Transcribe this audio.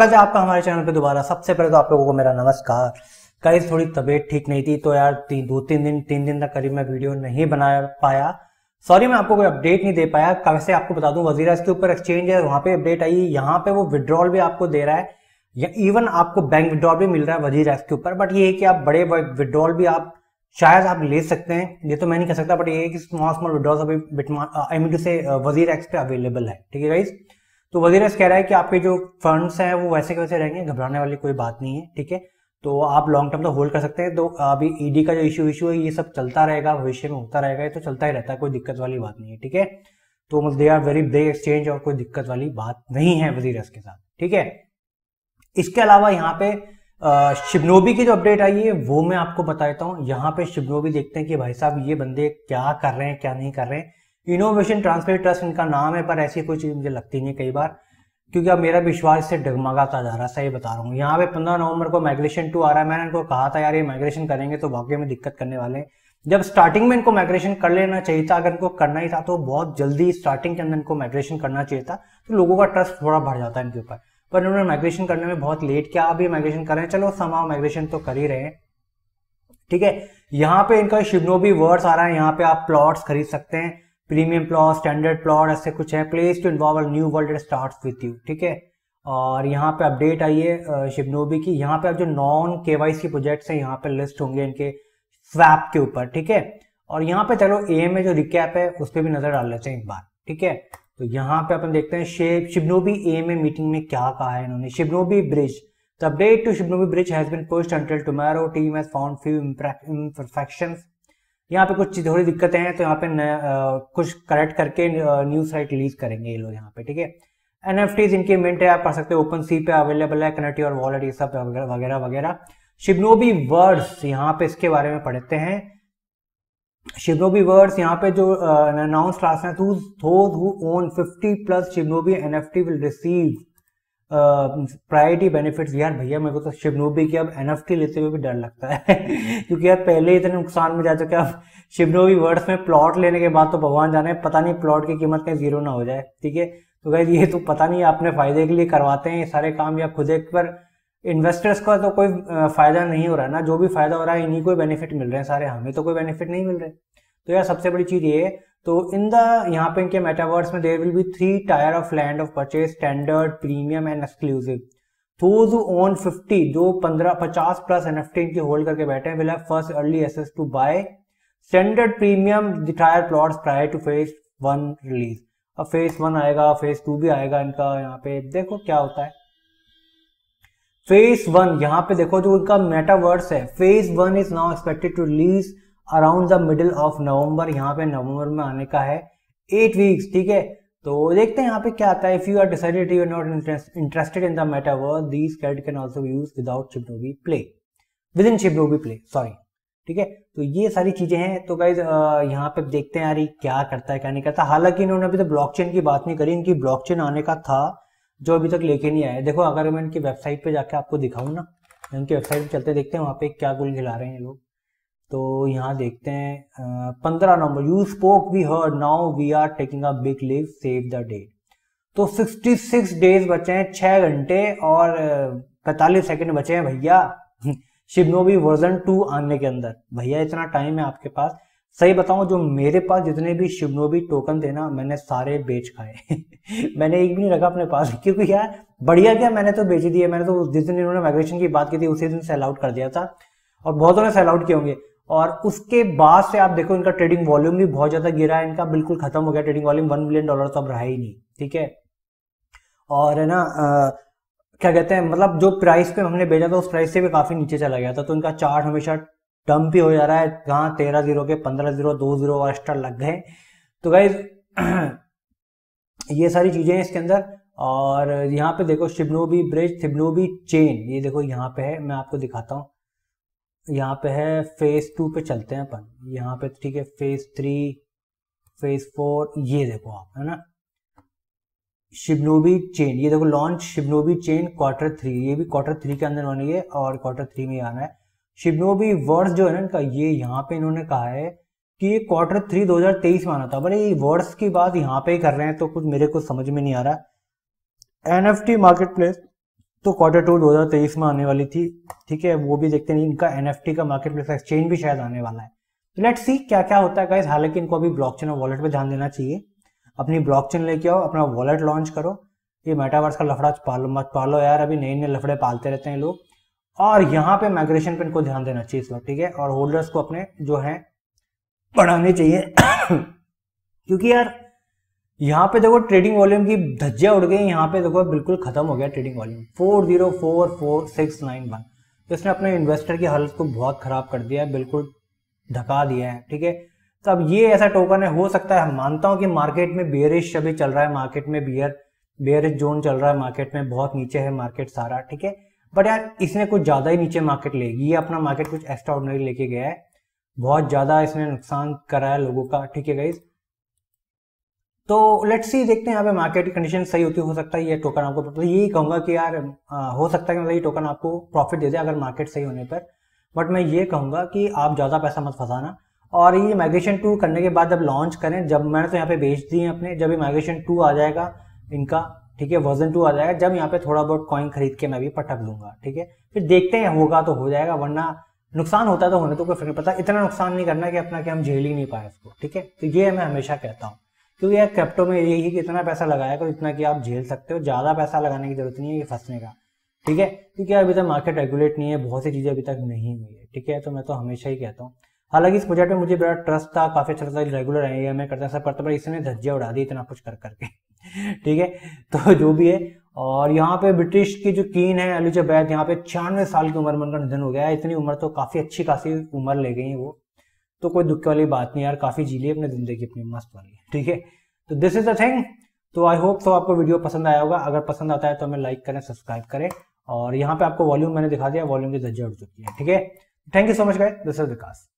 अगर आपका हमारे चैनल पे दोबारा सबसे पहले तो आप लोगों को मेरा नमस्कार कई थोड़ी तबीयत ठीक नहीं थी तो यार ती, दो तीन दिन तीन दिन तक करीब मैं वीडियो नहीं बना पाया सॉरी मैं आपको कोई अपडेट नहीं दे पाया कैसे आपको बता दूं वजीरा इसके ऊपर एक्सचेंज है वहां पे अपडेट आई यहाँ पे वो विड्रॉल भी आपको दे रहा है या इवन आपको बैंक विड्रॉल भी मिल रहा है वजीरा के ऊपर बट ये है कि आप बड़े विड्रॉल भी आप शायद आप ले सकते हैं ये तो मैं नहीं कह सकता बट ये है कि स्मॉल स्मॉल विड्रॉल अभी आई मीन टू से वजीर एक्स पे अवेलेबल है ठीक है गाइज़ तो वजीर कह रहा है कि आपके जो फंड्स हैं वो वैसे के वैसे रहेंगे घबराने वाली कोई बात नहीं है ठीक है तो आप लॉन्ग टर्म तो होल्ड कर सकते हैं तो अभी ईडी का जो इशू इशू है ये सब चलता रहेगा भविष्य में होता रहेगा ये तो चलता ही रहता है कोई दिक्कत वाली बात नहीं है ठीक है तो मतलब they are very big exchange और कोई दिक्कत वाली बात नहीं है वजीर के साथ ठीक है इसके अलावा यहाँ पे शिबनोबी की जो अपडेट आई है वो मैं आपको बता देता हूँ यहाँ पे शिबनोबी देखते हैं कि भाई साहब ये बंदे क्या कर रहे हैं क्या नहीं कर रहे हैं इनोवेशन ट्रांसफर ट्रस्ट इनका नाम है पर ऐसी कोई चीज़ मुझे लगती नहीं कई बार क्योंकि अब मेरा विश्वास इससे डगमगाता जा रहा है सही बता रहा हूँ यहाँ पे पंद्रह नवंबर को माइग्रेशन टू आ रहा है मैंने इनको कहा था यार ये माइग्रेशन करेंगे तो भाग्य में दिक्कत करने वाले हैं जब स्टार्टिंग में इनको माइग्रेशन कर लेना चाहिए था अगर इनको करना ही था तो बहुत जल्दी स्टार्टिंग के अंदर इनको माइग्रेशन करना चाहिए था तो लोगों का ट्रस्ट थोड़ा बढ़ जाता है इनके ऊपर पर इन्होंने माइग्रेशन करने में बहुत लेट किया अभी माइग्रेशन कर रहे हैं चलो समाव माइग्रेशन तो कर ही रहे हैं ठीक है यहाँ पे इनका शिवनोबी वर्ड्स आ रहा है यहाँ पे आप प्लॉट्स खरीद सकते हैं प्रीमियम प्लॉट स्टैंडर्ड प्लॉट ऐसे कुछ है place to involve new world start with you ठीक है और यहाँ पे अपडेट आई है शिवनोबी की यहाँ पे अब जो नॉन के वाई सी प्रोजेक्ट्स हैं यहाँ पे लिस्ट होंगे इनके स्वैप के ऊपर ठीक है और यहाँ पे चलो ए में जो रिकैप है उस पर भी नजर डाल लेते हैं एक बार ठीक है तो यहाँ पे अपन देखते हैं शेप शिवनोबी ए में मीटिंग में क्या कहा है इन्होंने Shibnobi bridge the update to Shibnobi bridge has been post until tomorrow team has found few imperfections यहाँ पे कुछ थोड़ी दिक्कतें हैं तो यहाँ पे आ, कुछ करेक्ट करके न्यू साइट रिलीज करेंगे ये लोग यहाँ पे ठीक है एन एफ टीज इनकी मिनट है आप पढ़ सकते हो ओपन सी पे अवेलेबल है कनेक्ट और वॉलेट ये सब वगैरह वगैरह शिबनोबी वर्ड्स यहाँ पे इसके बारे में पढ़ते हैं शिबनोबी वर्ड्स यहाँ पे जो अनाउंस क्लास है own fifty plus Shibnobi N F T will receive priority benefits यार भैया मेरे को तो शिवनोबी की अब एन एफ टी लेते हुए भी डर लगता है क्योंकि यार पहले इतने नुकसान में जा चुके अब शिवनोबी वर्ड्स में प्लॉट लेने के बाद तो भगवान जाने पता नहीं प्लॉट की कीमत कहीं जीरो ना हो जाए ठीक है तो भाई ये तो पता नहीं अपने फायदे के लिए करवाते हैं ये सारे काम या खुद एक पर इन्वेस्टर्स का तो कोई फायदा नहीं हो रहा ना जो भी फायदा हो रहा है इन्हीं को बेनिफिट मिल रहे हैं सारे हमें तो कोई बेनिफिट नहीं मिल रहे तो यार सबसे बड़ी चीज ये है तो इन द यहाँ पे इनके मेटावर्स में there will be three tier of land of purchase standard premium and exclusive those own fifty जो पंद्रह पचास प्लस एन एफ टी इनकी होल्ड करके बैठे हैं will have first early access to buy standard premium the tier plots prior to phase one release अब phase one आएगा phase two भी आएगा इनका यहाँ पे देखो क्या होता है फेज वन यहाँ पे देखो जो इनका मेटावर्स है phase one is now expected to release around the middle of November यहाँ पे नवंबर में आने का है एट वीक्स ठीक है तो देखते हैं यहाँ पे क्या आता है if you are decided you are not interested in the metaverse these carat can also use without Shibnobi play with in Shibnobi play sorry ठीक है तो ये सारी चीजें हैं तो गाइज यहाँ पे देखते हैं यार ये क्या करता है क्या नहीं करता हालांकि इन्होंने अभी तो ब्लॉकचेन की बात नहीं करी इनकी ब्लॉकचेन आने का था जो अभी तक लेके नहीं आया देखो अगर मैं इनकी वेबसाइट पे जाके आपको दिखाऊं ना इनकी वेबसाइट पे चलते देखते हैं वहाँ पे क्या गुल खिला रहे हैं लोग तो यहाँ देखते हैं पंद्रह number you spoke we her now we are taking a big leave save the day तो 66 डेज बचे हैं छह घंटे और पैंतालीस सेकंड बचे हैं भैया शिवनोवी वर्जन टू आने के अंदर भैया इतना टाइम है आपके पास सही बताऊं जो मेरे पास जितने भी शिवनोबी टोकन थे ना मैंने सारे बेच खाए मैंने एक भी नहीं रखा अपने पास क्योंकि यार बढ़िया क्या मैंने तो बेच दिए मैंने तो जिस दिन इन्होंने माइग्रेशन की बात की थी उसी दिन सेल आउट कर दिया था और बहुतों ने सेल आउट किए होंगे और उसके बाद से आप देखो इनका ट्रेडिंग वॉल्यूम भी बहुत ज्यादा गिरा है इनका बिल्कुल खत्म हो गया trading volume one million dollar तो अब रहा ही नहीं ठीक है और है ना आ, क्या कहते हैं मतलब जो प्राइस पे हमने भेजा था उस प्राइस से भी काफी नीचे चला गया था तो इनका चार्ट हमेशा डंप भी हो जा रहा है जहाँ तेरह जीरो के पंद्रह जीरो दो जीरो और एक्स्ट्रा लग गए तो गाइज ये सारी चीजें हैं इसके अंदर और यहाँ पे देखो शिबनोबी ब्रिज थिबनोबी चेन ये देखो यहाँ पे है मैं आपको दिखाता हूँ यहाँ पे है फेज टू पे चलते हैं अपन यहाँ पे ठीक है फेज थ्री फेज फोर ये देखो आप है ना शिबनोबी चेन ये देखो launch Shibnobi chain quarter three ये भी क्वार्टर थ्री के अंदर होनी है और क्वार्टर थ्री में आना है शिबनोबी वर्ड्स जो है ना इनका ये यहाँ पे इन्होंने कहा है कि ये क्वार्टर थ्री 2023 में आना था बड़े ये वर्ड्स की बात यहाँ पे ही कर रहे हैं तो कुछ मेरे को समझ में नहीं आ रहा N F T marketplace तो क्वार्टर टू 2023 में आने वाली थी ठीक है वो भी देखते नहीं इनका एन का मार्केट प्लेस एक्सचेंज भी शायद आने वाला है तो लेट सी क्या क्या होता है हालांकि इनको अभी ब्लॉकचेन और वॉलेट पर ध्यान देना चाहिए अपनी ब्लॉकचेन लेके आओ अपना वॉलेट लॉन्च करो ये मेटावर्स का लफड़ा पालो मत पालो यार अभी नए नए लफड़े पालते रहते हैं लोग और यहाँ पे माइग्रेशन पे इनको ध्यान देना चाहिए इस वक्त ठीक है और होल्डर्स को अपने जो है बढ़ाने चाहिए क्योंकि यार यहाँ पे देखो ट्रेडिंग वॉल्यूम की धज्जिया उड़ गई यहाँ पे देखो बिल्कुल खत्म हो गया trading volume four zero four four six nine one तो इसने अपने इन्वेस्टर की हालत को बहुत खराब कर दिया है बिल्कुल धका दिया है ठीक है तो अब ये ऐसा टोकन है हो सकता है मानता हूँ कि मार्केट में बियरिश अभी चल रहा है मार्केट में बियर बियरिश जोन चल रहा है मार्केट में बहुत नीचे है मार्केट सारा ठीक है बट यार इसने कुछ ज़्यादा ही नीचे मार्केट लेगी ये अपना मार्केट कुछ एक्स्ट्रा ऑर्डनरी लेके गया है बहुत ज़्यादा इसने नुकसान करा है लोगों का ठीक है गाइज़ तो लेट्स सी देखते हैं यहाँ पे मार्केट की कंडीशन सही होती हो सकता है ये टोकन आपको तो यही कहूंगा कि यार आ, हो सकता है कि मतलब ये टोकन आपको प्रॉफिट दे दे अगर मार्केट सही होने पर बट मैं ये कहूँगा कि आप ज़्यादा पैसा मत फंसाना और ये माइग्रेशन टू करने के बाद जब लॉन्च करें जब मैंने तो यहाँ पे बेच दी है अपने जब ये माइग्रेशन टू आ जाएगा इनका ठीक है वर्जन टू आ जाएगा जब यहाँ पे थोड़ा बहुत कॉइन खरीद के मैं भी पटक लूंगा ठीक है फिर देखते हैं होगा तो हो जाएगा वरना नुकसान होता तो होने तो कोई फिर नहीं पता इतना नुकसान नहीं करना कि अपना कि हम झेल ही नहीं पाए उसको ठीक है तो ये मैं हमेशा कहता हूँ क्योंकि यार क्रिप्टो में यही है कि इतना पैसा लगाया करो इतना कि आप झेल सकते हो ज़्यादा पैसा लगाने की जरूरत नहीं है ये फंसने का ठीक है क्योंकि अभी तक मार्केट रेगुलेट नहीं है बहुत सी चीज़ें अभी तक नहीं हुई है ठीक है तो मैं तो हमेशा ही कहता हूँ हालांकि इस प्रोजेक्ट में मुझे बड़ा ट्रस्ट था काफ़ी अच्छा था रेगुलर आइडिया मैं करता सब करता पर तो इसने धज्जिया उड़ा दी इतना कुछ कर करके ठीक है तो जो भी है और यहाँ पे ब्रिटिश की जो कीन है अली बैद यहाँ पे छियानवे साल की उम्र में उनका निधन हो गया है इतनी उम्र तो काफ़ी अच्छी खासी उम्र ले गई है वो तो कोई दुख वाली बात नहीं यार काफ़ी जी ली अपने ज़िंदगी अपनी मस्त वाली ठीक है तो दिस इज़ द थिंग तो आई होप तो आपको वीडियो पसंद आया होगा अगर पसंद आता है तो हमें लाइक करें सब्सक्राइब करें और यहाँ पे आपको वॉल्यूम मैंने दिखा दिया वॉल्यूम की दर्जा उठ चुकी है ठीक है thank you so much guys this is Vikas